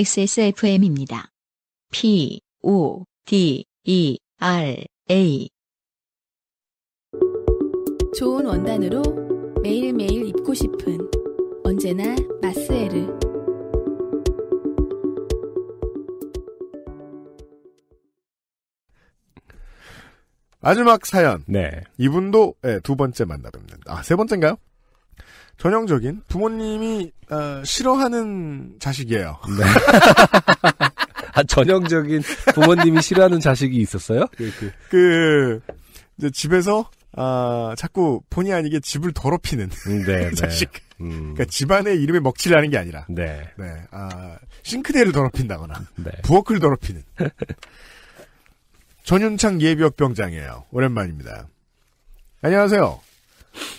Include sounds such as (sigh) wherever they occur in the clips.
XSFM입니다. P, O, D, E, R, A. 좋은 원단으로 매일매일 입고 싶은 언제나 마스에르. 마지막 사연. 네. 이분도 네, 두 번째 만나뵙는다. 아, 세 번째인가요? 전형적인 부모님이 어, 싫어하는 자식이에요. 네. (laughs) 아, 전형적인 부모님이 싫어하는 자식이 있었어요? 그, 그, 그, 이제 집에서 아, 자꾸 본의 아니게 집을 더럽히는 음, 네, (laughs) 네, 자식. 네. 음. 그러니까 집안의 이름에 먹칠하는 게 아니라, 네, 네, 아 싱크대를 더럽힌다거나 네. 부엌을 더럽히는 전윤창 예비역 병장이에요. 오랜만입니다. 안녕하세요.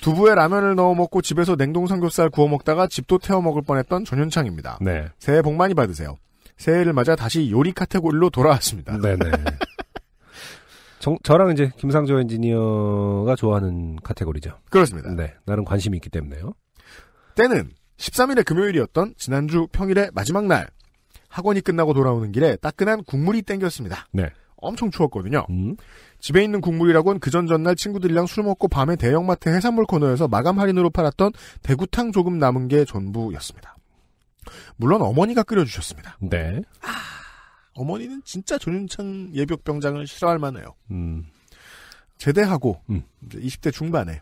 두부에 라면을 넣어 먹고 집에서 냉동 삼겹살 구워 먹다가 집도 태워 먹을 뻔했던 전현창입니다. 네. 새해 복 많이 받으세요. 새해를 맞아 다시 요리 카테고리로 돌아왔습니다. 네네. 네. (laughs) 정, 저랑 이제 김상조 엔지니어가 좋아하는 카테고리죠. 그렇습니다. 네. 나름 관심이 있기 때문에요. 때는 13일의 금요일이었던 지난주 평일의 마지막 날. 학원이 끝나고 돌아오는 길에 따끈한 국물이 땡겼습니다. 네. 엄청 추웠거든요. 음? 집에 있는 국물이라곤 그 전 전날 친구들이랑 술 먹고 밤에 대형마트 해산물 코너에서 마감 할인으로 팔았던 대구탕 조금 남은 게 전부였습니다. 물론 어머니가 끓여주셨습니다. 네. 아, 어머니는 진짜 조윤창 예벽병장을 싫어할 만해요. 음. 제대하고 음. 20대 중반에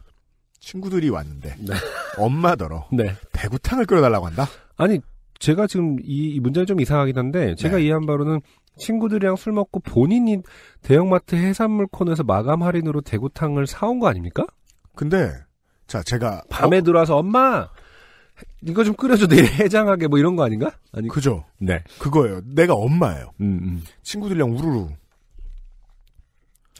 친구들이 왔는데 네. 엄마더러 네. 대구탕을 끓여달라고 한다. 아니 제가 지금 이, 문제는 좀 이상하긴 한데 제가 네. 이해한 바로는 친구들이랑 술 먹고 본인이 대형마트 해산물 코너에서 마감 할인으로 대구탕을 사온 거 아닙니까? 근데 자 제가 밤에 어? 들어와서 엄마 이거 좀 끓여줘 내일 해장하게 뭐 이런 거 아닌가? 아니 그죠? 네 그거예요. 내가 엄마예요. 음, 음. 친구들이랑 우르르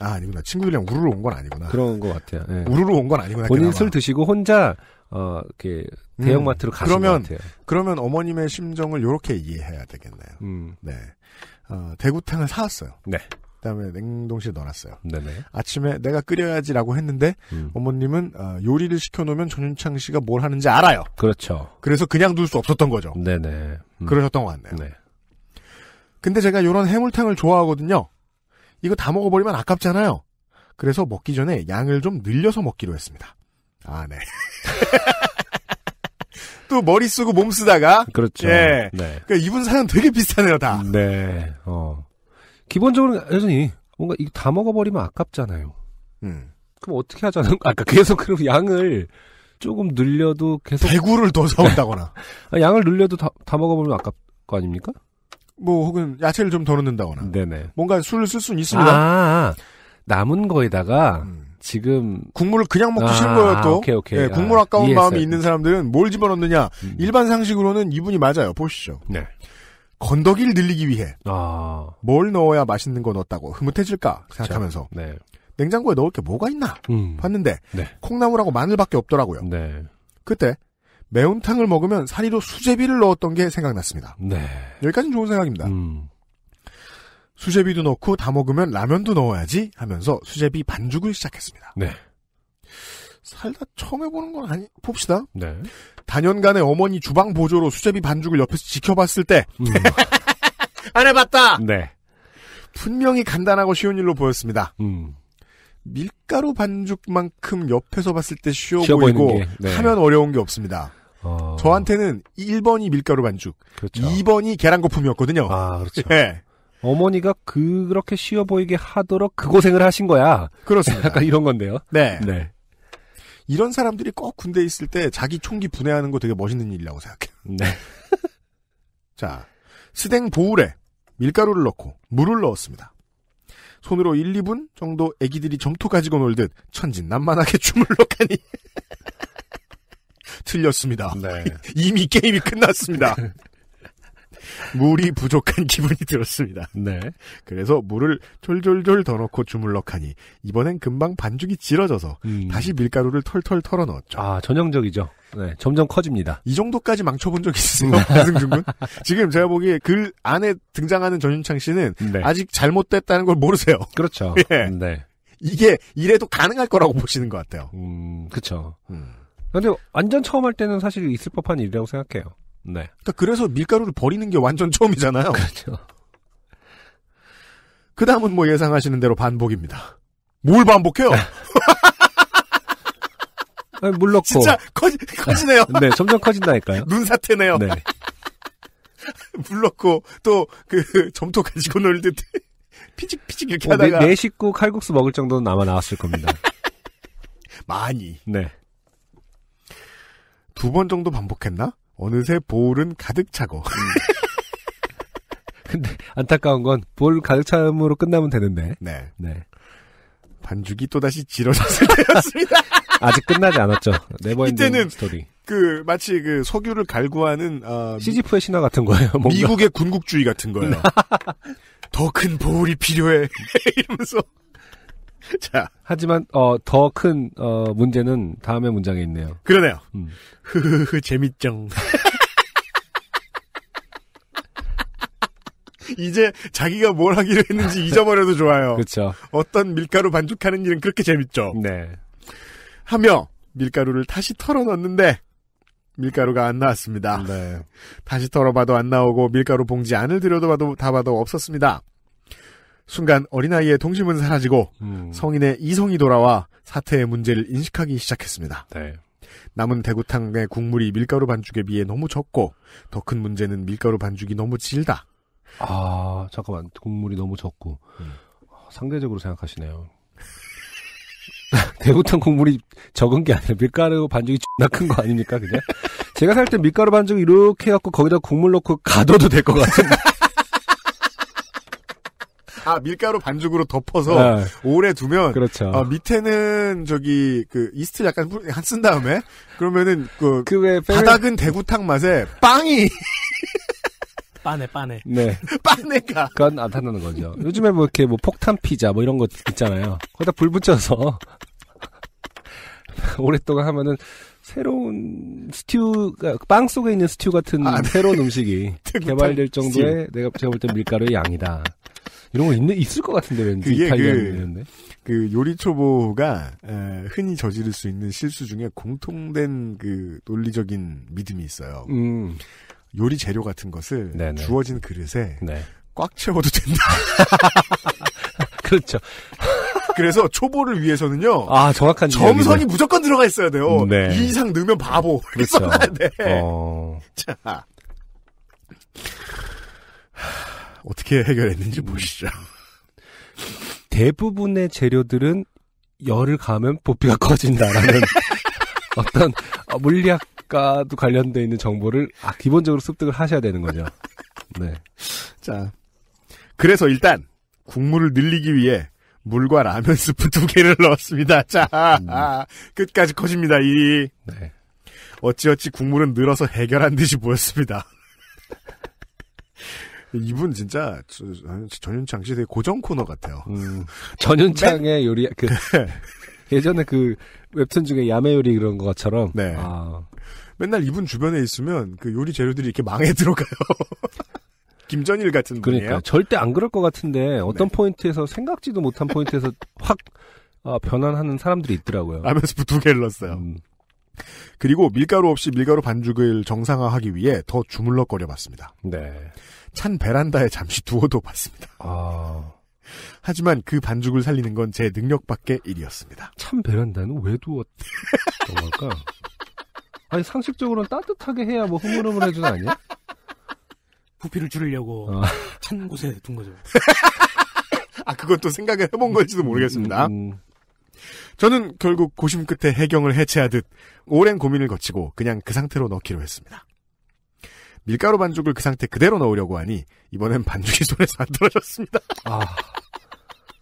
아 아니구나 친구들이랑 우르르 온 건 아니구나. 그런 것 같아요. 네. 우르르 온 건 아니구나. 본인 그나마. 술 드시고 혼자 어, 이렇게 음. 대형마트로 음, 가신 그러면, 것 같아요. 그러면 어머님의 심정을 이렇게 이해해야 되겠네요. 음. 네, 어, 대구탕을 사왔어요. 네. 그다음에 냉동실에 넣어놨어요. 네네. 아침에 내가 끓여야지라고 했는데 음. 어머님은 어, 요리를 시켜놓으면 전윤창 씨가 뭘 하는지 알아요. 그렇죠. 그래서 그냥 둘 수 없었던 거죠. 네네. 음. 그러셨던 것 같네요. 네. 근데 제가 요런 해물탕을 좋아하거든요. 이거 다 먹어버리면 아깝잖아요. 그래서 먹기 전에 양을 좀 늘려서 먹기로 했습니다. 아, 네. (laughs) 또 머리 쓰고 몸 쓰다가. 그렇죠. 예. 네. 그니까 이분 사연 되게 비슷하네요, 다. 네. 어. 기본적으로 여전히 뭔가 이거 다 먹어버리면 아깝잖아요. 음. 그럼 어떻게 하자는, 아까 계속 그럼 양을 조금 늘려도 계속. 대구를 더 사온다거나. (laughs) 아, 양을 늘려도 다, 다 먹어버리면 아깝 거 아닙니까? 뭐, 혹은 야채를 좀 더 넣는다거나. 네네. 뭔가 술을 쓸 수는 있습니다. 아, 아, 남은 거에다가 음. 지금 국물을 그냥 먹기 아, 싫은 거예요 또. 오케이, 오케이. 네, 국물 아, 까운 마음이 있는 사람들은 뭘 집어넣느냐. 음. 일반 상식으로는 이분이 맞아요. 보시죠. 네. 건더기를 늘리기 위해 아. 뭘 넣어야 맛있는 거 넣었다고 흐뭇해질까 생각하면서 네. 냉장고에 넣을 게 뭐가 있나 음. 봤는데 네. 콩나물하고 마늘밖에 없더라고요. 네. 그때 매운탕을 먹으면 사리로 수제비를 넣었던 게 생각났습니다. 네. 여기까지는 좋은 생각입니다. 음. 수제비도 넣고 다 먹으면 라면도 넣어야지 하면서 수제비 반죽을 시작했습니다. 네. 살다 처음 해보는 건 아니, 봅시다. 네. 단연간의 어머니 주방 보조로 수제비 반죽을 옆에서 지켜봤을 때, 음. (laughs) 안 해봤다! 네. 분명히 간단하고 쉬운 일로 보였습니다. 음. 밀가루 반죽만큼 옆에서 봤을 때 쉬워, 쉬워 보이고, 네. 하면 어려운 게 없습니다. 어... 저한테는 1번이 밀가루 반죽, 그렇죠. 2번이 계란 거품이었거든요. 아, 그렇죠. 네. (laughs) 어머니가 그렇게 쉬워 보이게 하도록 그 고생을 하신 거야. 그렇습니다. 약간 이런 건데요. 네. 네. 이런 사람들이 꼭 군대에 있을 때 자기 총기 분해하는 거 되게 멋있는 일이라고 생각해요. 네. (laughs) 자, 스댕 보울에 밀가루를 넣고 물을 넣었습니다. 손으로 1, 2분 정도 애기들이 점토 가지고 놀듯 천진난만하게 주물럭하니 (laughs) (laughs) 틀렸습니다. 네. 이미 게임이 끝났습니다. 물이 부족한 (laughs) 기분이 들었습니다. 네. 그래서 물을 졸졸졸 더 넣고 주물럭하니 이번엔 금방 반죽이 질어져서 음. 다시 밀가루를 털털 털어 넣었죠. 아 전형적이죠. 네, 점점 커집니다. 이 정도까지 망쳐본 적 있으세요, 한승준 네. (laughs) 군? 지금 제가 보기에 그 안에 등장하는 전윤창 씨는 네. 아직 잘못됐다는 걸 모르세요. 그렇죠. (laughs) 예. 네. 이게 이래도 가능할 거라고 보시는 것 같아요. 음, 그렇죠. 음. 근데 완전 처음 할 때는 사실 있을 법한 일이라고 생각해요. 네. 그러니까 그래서 밀가루를 버리는 게 완전 처음이잖아요. 그렇죠. 그 다음은 뭐 예상하시는 대로 반복입니다. 뭘 반복해요? 네. (laughs) 물 넣고. 진짜 커지, 커지네요. 네, 점점 커진다니까요. (laughs) 눈사태네요. 네. (laughs) 물 넣고, 또, 그, 점토 가지고 놀 듯, 피직피직 이렇게 어, 네, 하다가. 내, 내 식구 칼국수 먹을 정도는 아마 나왔을 겁니다. 많이. 네. 두 번 정도 반복했나? 어느새 볼은 가득 차고. 음. (laughs) 근데 안타까운 건볼 가득 참으로 끝나면 되는데. 네. 네. 반죽이 또다시 지러졌을 (laughs) 때였습니다. 아직 끝나지 않았죠. 네버엔딩 스토리. 그 마치 그 석유를 갈구하는 어, 시지프의 신화 같은 거예요. 뭔가. 미국의 군국주의 같은 거예요. (laughs) 더 큰 보울이 필요해 이러면서 (laughs) 자. 하지만, 어, 더 큰, 어, 문제는 다음에 문장에 있네요. 그러네요. 흐 음. 흐흐흐, 재밌쩡. (laughs) 이제 자기가 뭘 하기로 했는지 잊어버려도 좋아요. 그렇죠. 어떤 밀가루 반죽하는 일은 그렇게 재밌죠. 네. 하며 밀가루를 다시 털어넣는데 밀가루가 안 나왔습니다. 네. 다시 털어봐도 안 나오고 밀가루 봉지 안을 들여다봐도 다 봐도 없었습니다. 순간 어린아이의 동심은 사라지고 음. 성인의 이성이 돌아와 사태의 문제를 인식하기 시작했습니다. 네. 남은 대구탕의 국물이 밀가루 반죽에 비해 너무 적고 더 큰 문제는 밀가루 반죽이 너무 질다. 아 잠깐만 국물이 너무 적고 음. 상대적으로 생각하시네요. (laughs) 대구탕 국물이 적은 게 아니라 밀가루 반죽이 존나 큰 거 아닙니까 그냥? 제가 살 때 밀가루 반죽 이렇게 해갖고 거기다 국물 넣고 가둬도 될 것 같은데. 다 밀가루 반죽으로 덮어서 네. 오래 두면 그렇죠. 어, 밑에는 저기 그 이스트 약간 한 쓴 다음에 그러면은 그, 그 바닥은 대구탕 맛에 빵이 (laughs) 빠네 빠네 네 (laughs) 빠네가 그건 나타나는 거죠. 요즘에 뭐 이렇게 뭐 폭탄 피자 뭐 이런 거 있잖아요. 거기다 불 붙여서 (laughs) 오랫동안 하면은 새로운 스튜가 빵 속에 있는 스튜 같은 아, 네. 새로운 음식이 개발될 정도의 내가 제가 볼때 밀가루의 양이다. 이런 거 있는 있을 것 같은데 왠지 그게 그, 그 요리 초보가 에, 흔히 저지를 수 있는 실수 중에 공통된 그 논리적인 믿음이 있어요. 음. 요리 재료 같은 것을 네네. 주어진 그릇에 네. 꽉 채워도 된다. (laughs) 그렇죠. (laughs) 그래서 초보를 위해서는요. 아 정확한 점선이 얘기는... 무조건 들어가 있어야 돼요. 네. 이 이상 넣으면 바보. 그렇죠. 네. 어... (laughs) 자 어떻게 해결했는지 보시죠. (laughs) 대부분의 재료들은 열을 가면 부피가 커진다라는 (laughs) 어떤 물리학과도 관련돼 있는 정보를 아, 기본적으로 습득을 하셔야 되는 거죠. 네. 자, 그래서 일단 국물을 늘리기 위해 물과 라면 스프 두 개를 넣었습니다. 자, 음. 끝까지 커집니다. 이 네. 어찌어찌 국물은 늘어서 해결한 듯이 보였습니다. (laughs) 이분 진짜 전윤창 시대 고정 코너 같아요. 음, (laughs) 전윤창의 요리 그 네. 예전에 그 웹툰 중에 야매 요리 그런 것처럼. 네. 아. 맨날 이분 주변에 있으면 그 요리 재료들이 이렇게 망해 (laughs) 들어가요. 김전일 같은 그러니까 절대 안 그럴 것 같은데 어떤 네. 포인트에서 생각지도 못한 포인트에서 확 아, 변환하는 사람들이 있더라고요. 라면스프 두 개를 넣었어요. 음. 그리고 밀가루 없이 밀가루 반죽을 정상화하기 위해 더 주물럭거려 봤습니다. 네. 찬 베란다에 잠시 두어도 봤습니다. 아. 하지만 그 반죽을 살리는 건 제 능력밖에 일이었습니다. 찬 베란다는 왜 두었던 걸까? 아니 상식적으로는 따뜻하게 해야 뭐 흐물흐물해 주는 아니야? 부피를 줄이려고 아. 찬 곳에 둔 거죠. 아 그것도 생각을 해본 걸지도 모르겠습니다. 음, 음. 저는 결국 고심 끝에 해경을 해체하듯 오랜 고민을 거치고 그냥 그 상태로 넣기로 했습니다. 밀가루 반죽을 그 상태 그대로 넣으려고 하니 이번엔 반죽이 손에서 안 떨어졌습니다. 아.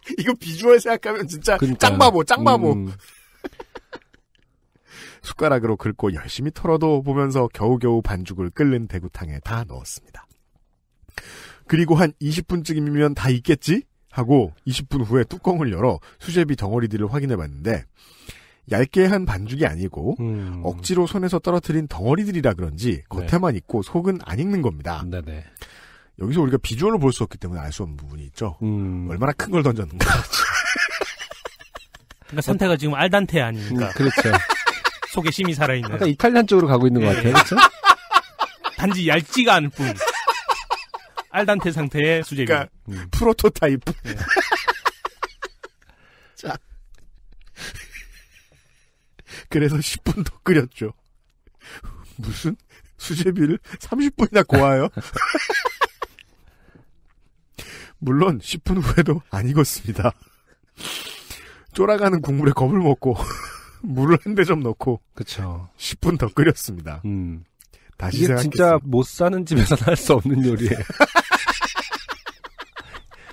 (laughs) 이거 비주얼 생각하면 진짜 그러니까 짱바보 짱바보. 음. (laughs) 숟가락으로 긁고 열심히 털어도 보면서 겨우겨우 반죽을 끓는 대구탕에 다 넣었습니다. 그리고 한 20분쯤이면 다 익겠지? 하고 20분 후에 뚜껑을 열어 수제비 덩어리들을 확인해 봤는데 얇게 한 반죽이 아니고 음. 억지로 손에서 떨어뜨린 덩어리들이라 그런지 네. 겉에만 네. 있고 속은 안 익는 겁니다. 네네. 여기서 우리가 비주얼을 볼 수 없기 때문에 알 수 없는 부분이 있죠. 음. 얼마나 큰 걸 던졌는가. 그렇죠. 그러니까 상태가 지금 알단테 아닙니까? 음, 그렇죠. (laughs) 속에 심이 살아있는. 약간 이탈리안 쪽으로 가고 있는 것 예, 같아요. 예. 그렇죠? 단지 얇지가 않을 뿐. 알단테 상태의 수제비. 그러니까 음. 프로토타입. 예. (laughs) 자. 그래서 10분 (laughs) 더 끓였죠. 무슨 수제비를 30분이나 고아요? (laughs) 물론 10분 후에도 안 익었습니다. 쫄아가는 국물에 겁을 먹고 (laughs) 물을 한 대 좀 넣고 그쵸. 10분 더 끓였습니다. 음. 다시 이게 생각했습니 진짜 못 사는 집에서 할 수 없는 요리예요.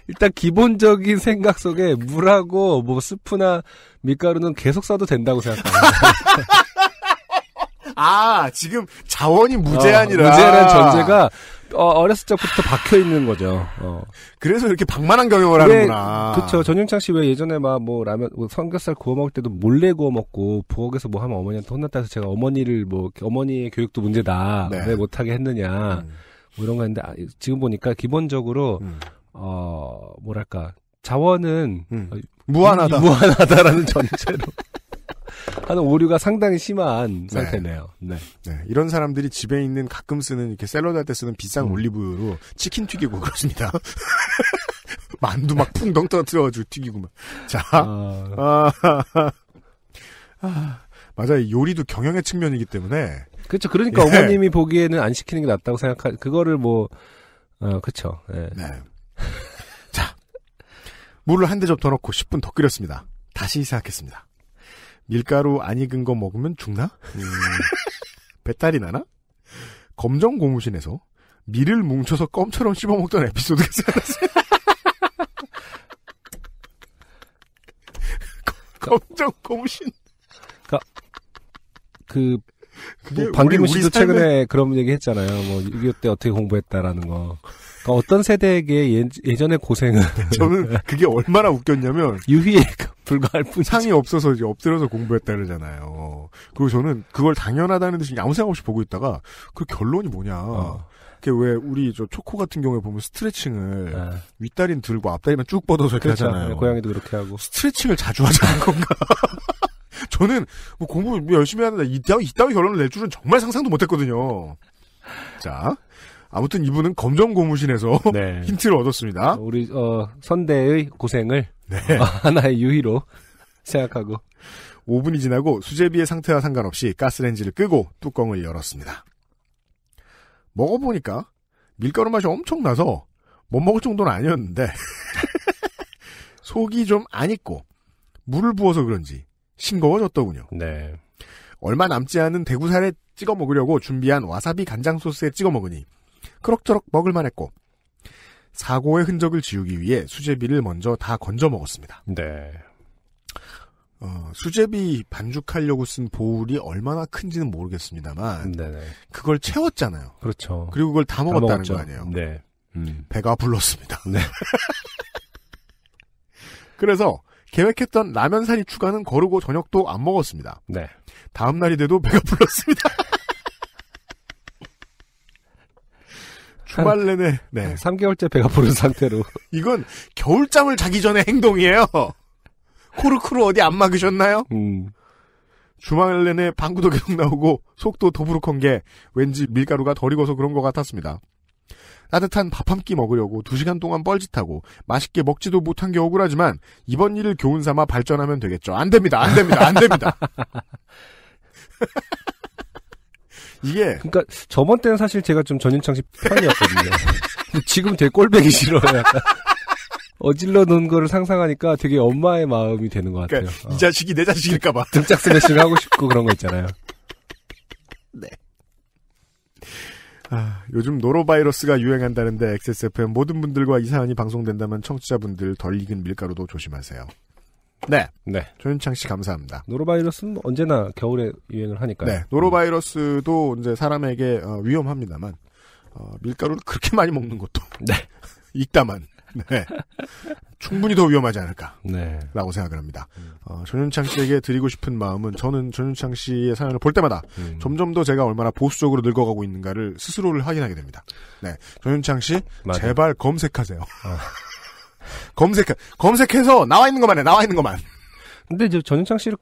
일단 기본적인 생각 속에 물하고 뭐 스프나 밀가루는 계속 써도 된다고 생각합니다. (laughs) 아, 지금 자원이 무제한이라. 어, 무제한 전제가 어, 렸을 적부터 박혀 있는 거죠. 어. 그래서 이렇게 방만한 경영을 왜, 하는구나. 그렇죠. 전용창 씨왜 예전에 막 뭐 라면, 뭐 삼겹살 구워 먹을 때도 몰래 구워 먹고 부엌에서 뭐 하면 어머니한테 혼났다 해서 제가 어머니를 뭐 어머니의 교육도 문제다. 네. 왜 못하게 했느냐. 음. 뭐 이런 거 했는데 아, 지금 보니까 기본적으로 음. 어 뭐랄까 자원은 음. 어, 무한하다 무한하다라는 (laughs) 전제로 하는 오류가 상당히 심한 네. 상태네요. 네. 네. 이런 사람들이 집에 있는 가끔 쓰는 이렇게 샐러드 할 때 쓰는 비싼 음. 올리브로 유 치킨 튀기고 그렇습니다. (laughs) 만두 막 풍덩 떨어뜨려가지고 튀기고 막. 자, 아... 아... 아. 맞아 요 요리도 경영의 측면이기 때문에. 그렇죠. 그러니까 예. 어머님이 보기에는 안 시키는 게 낫다고 생각하. 그거를 뭐, 어, 그렇죠. 예. 네. 자, 물을 한 대접 더 넣고 10분 더 끓였습니다. 다시 생각했습니다. 밀가루 안 익은 거 먹으면 죽나? 음, 배탈이 나나? 검정 고무신에서 밀을 뭉쳐서 껌처럼 씹어먹던 에피소드가 생각났어요. (laughs) 검정 고무신. 그러니까 그 뭐, 방기문 씨도 우리, 최근에 그런 얘기 했잖아요. 뭐, 6.25때 어떻게 공부했다라는 거. 그러니까 어떤 세대에게 예, 전의 고생을 (laughs) 저는 그게 얼마나 웃겼냐면 유희에 불과할 뿐 상이 없어서 이제 엎드려서 공부했다 그러잖아요. 그리고 저는 그걸 당연하다는 듯이 아무 생각 없이 보고 있다가 그 결론이 뭐냐. 어. 그왜 우리 저 초코 같은 경우에 보면 스트레칭을 네. 윗다리는 들고 앞다리만 쭉 뻗어서 이렇게 그렇죠. 하잖아요. 고양이도 그렇게 하고 스트레칭을 자주 하자는 건가? (laughs) 저는 뭐 공부 열심히 하는데 이따위, 이따 결론을 낼 줄은 정말 상상도 못했거든요. 자, 아무튼 이분은 검정 고무신에서 (laughs) 네. 힌트를 얻었습니다. 우리 어, 선대의 고생을 네. (laughs) 하나의 유희로 생각하고 5분이 지나고 수제비의 상태와 상관없이 가스렌지를 끄고 뚜껑을 열었습니다. 먹어보니까 밀가루 맛이 엄청나서 못 먹을 정도는 아니었는데 (laughs) 속이 좀 안 익고 물을 부어서 그런지 싱거워졌더군요. 네. 얼마 남지 않은 대구살에 찍어 먹으려고 준비한 와사비 간장 소스에 찍어 먹으니 그럭저럭 먹을만 했고 사고의 흔적을 지우기 위해 수제비를 먼저 다 건져 먹었습니다. 네. 어, 수제비 반죽하려고 쓴 보울이 얼마나 큰지는 모르겠습니다만 네네. 그걸 채웠잖아요. 그렇죠. 그리고 그걸 다 먹었다는 다거 아니에요. 네. 음. 배가 불렀습니다. 네. (laughs) 그래서 계획했던 라면 사리 추가는 거르고 저녁도 안 먹었습니다. 네. 다음 날이 돼도 배가 불렀습니다. 주말 내내 네. 3개월째 배가 부른 상태로. (laughs) 이건 겨울잠을 자기 전에 행동이에요. 코르크로 어디 안 막으셨나요? 음. 주말 내내 방구도 계속 나오고 속도 더부룩한 게 왠지 밀가루가 덜 익어서 그런 것 같았습니다. 따뜻한 밥 한 끼 먹으려고 2시간 동안 뻘짓하고 맛있게 먹지도 못한 게 억울하지만 이번 일을 교훈 삼아 발전하면 되겠죠. 안 됩니다. 안 됩니다. 안 됩니다. (laughs) 이게 그러니까 저번 때는 사실 제가 좀전인창씨팬이었거든요 (laughs) 지금 되게 꼴뵈기 싫어요. 어질러 놓은 거를 상상하니까 되게 엄마의 마음이 되는 것 같아요. 그러니까 이 자식이 내 자식일까봐. 어. 등짝 스매싱 하고 싶고 그런 거 있잖아요. 네. 아, 요즘 노로바이러스가 유행한다는데 XSFM 모든 분들과 이 사연이 방송된다면 청취자분들 덜 익은 밀가루도 조심하세요. 네. 네. 조윤창 씨 감사합니다. 노로바이러스는 뭐 언제나 겨울에 유행을 하니까요. 네. 노로바이러스도 이제 사람에게 어, 위험합니다만 어, 밀가루를 그렇게 많이 먹는 것도 네. (laughs) 있다만 네. 충분히 더 위험하지 않을까. 네. 라고 생각을 합니다. 음. 어, 전윤창 씨에게 드리고 싶은 마음은 저는 전윤창 씨의 사연을 볼 때마다 음. 점점 더 제가 얼마나 보수적으로 늙어가고 있는가를 스스로를 확인하게 됩니다. 네. 전윤창 씨, 맞아. 제발 검색하세요. 아. (laughs) 검색 검색해서 나와 있는 것만 해. 나와 있는 것만. 근데 이제 전윤창 씨를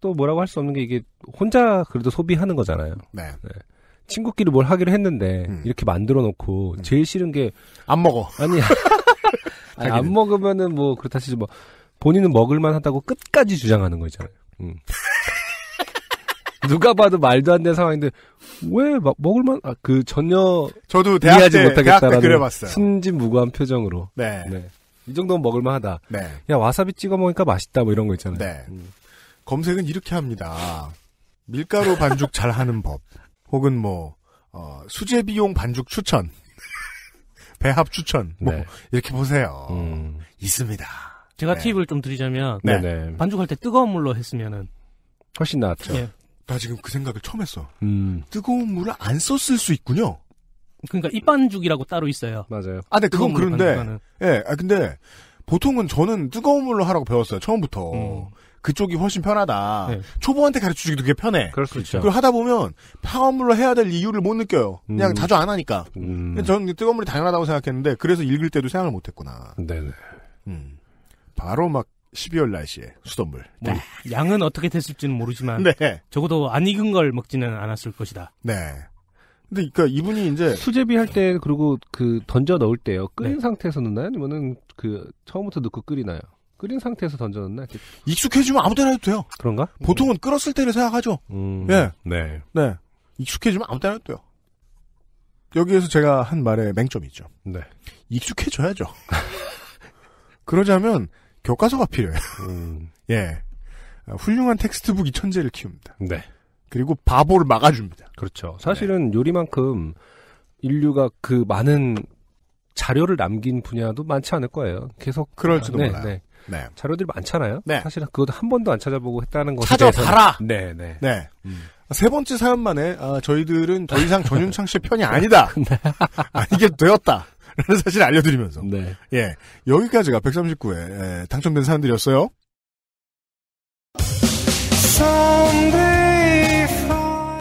또 뭐라고 할 수 없는 게 이게 혼자 그래도 소비하는 거잖아요. 네. 네. 친구끼리 뭘 하기로 했는데 음. 이렇게 만들어 놓고 음. 제일 싫은 게 안 먹어. 아니, (laughs) 아니 안 먹으면은 뭐 그렇다 치지 뭐 본인은 먹을만 하다고 끝까지 주장하는 거 있잖아요. 음. (laughs) 누가 봐도 말도 안 되는 상황인데 왜 먹을만 아, 그 전혀 저도 대학 때, 하지 못하겠다라는 대학 때 그려봤어요. 순진무구한 표정으로. 네. 네. 이 정도면 먹을만하다. 네. 야 와사비 찍어 먹으니까 맛있다 뭐 이런 거 있잖아요. 네. 음. 검색은 이렇게 합니다. 밀가루 반죽 잘하는 법, 혹은 뭐 어, 수제비용 반죽 추천, (laughs) 배합 추천, 뭐 네. 이렇게 보세요. 음. 있습니다. 제가 네. 팁을 좀 드리자면 네. 네. 반죽할 때 뜨거운 물로 했으면은 훨씬 낫죠. 예. 나 지금 그 생각을 처음 했어. 음. 뜨거운 물을 안 썼을 수 있군요. 그러니까 입반죽이라고 따로 있어요. 맞아요. 아, 근데 네, 그건 그런데 예, 아 근데 보통은 저는 뜨거운 물로 하라고 배웠어요. 처음부터. 음. 그쪽이 훨씬 편하다. 네. 초보한테 가르쳐주기도 꽤 편해. 그렇죠. 그리 하다 보면 파운 물로 해야 될 이유를 못 느껴요. 그냥 음. 자주 안 하니까. 음. 저는 뜨거운 물이 당연하다고 생각했는데 그래서 읽을 때도 생각을 못했구나. 네네. 음. 바로 막 12월 날씨에 수돗물. 뭐, 네. 양은 어떻게 됐을지는 모르지만 네. 적어도 안 익은 걸 먹지는 않았을 것이다. 네. 근데 그니까 이분이 이제 수제비 할 때 그리고 그 던져 넣을 때요. 끓인 네. 상태에서 넣나요? 아니면은 그 처음부터 넣고 끓이나요? 끓인 상태에서 던져 넣나? 이 익숙해지면 아무 때나 해도 돼요. 그런가? 보통은 음. 끓었을 때를 생각하죠. 음. 예. 네. 네. 익숙해지면 아무 때나 해도 돼요. 여기에서 제가 한말의 맹점이 있죠. 네. 익숙해져야죠. (laughs) 그러자면 교과서가 필요해요. 음. 예. 훌륭한 텍스트북 이천재를 키웁니다. 네. 그리고 바보를 막아줍니다. 그렇죠. 사실은 네. 요리만큼 인류가 그 많은 자료를 남긴 분야도 많지 않을 거예요. 계속 그럴지도 아, 네, 몰라요. 네. 네. 자료들이 많잖아요. 네. 사실은 그것도 한 번도 안 찾아보고 했다는 것에 찾아봐라. 네, 네. 네. 음. 세 번째 사연만에 아, 저희들은 더 이상 전윤창 씨의 편이 아니다. (laughs) 네. (laughs) 아니게 되었다. 라는 사실 알려드리면서. 네. 예. 여기까지가 139회 에, 예, 당첨된 사연들이었어요.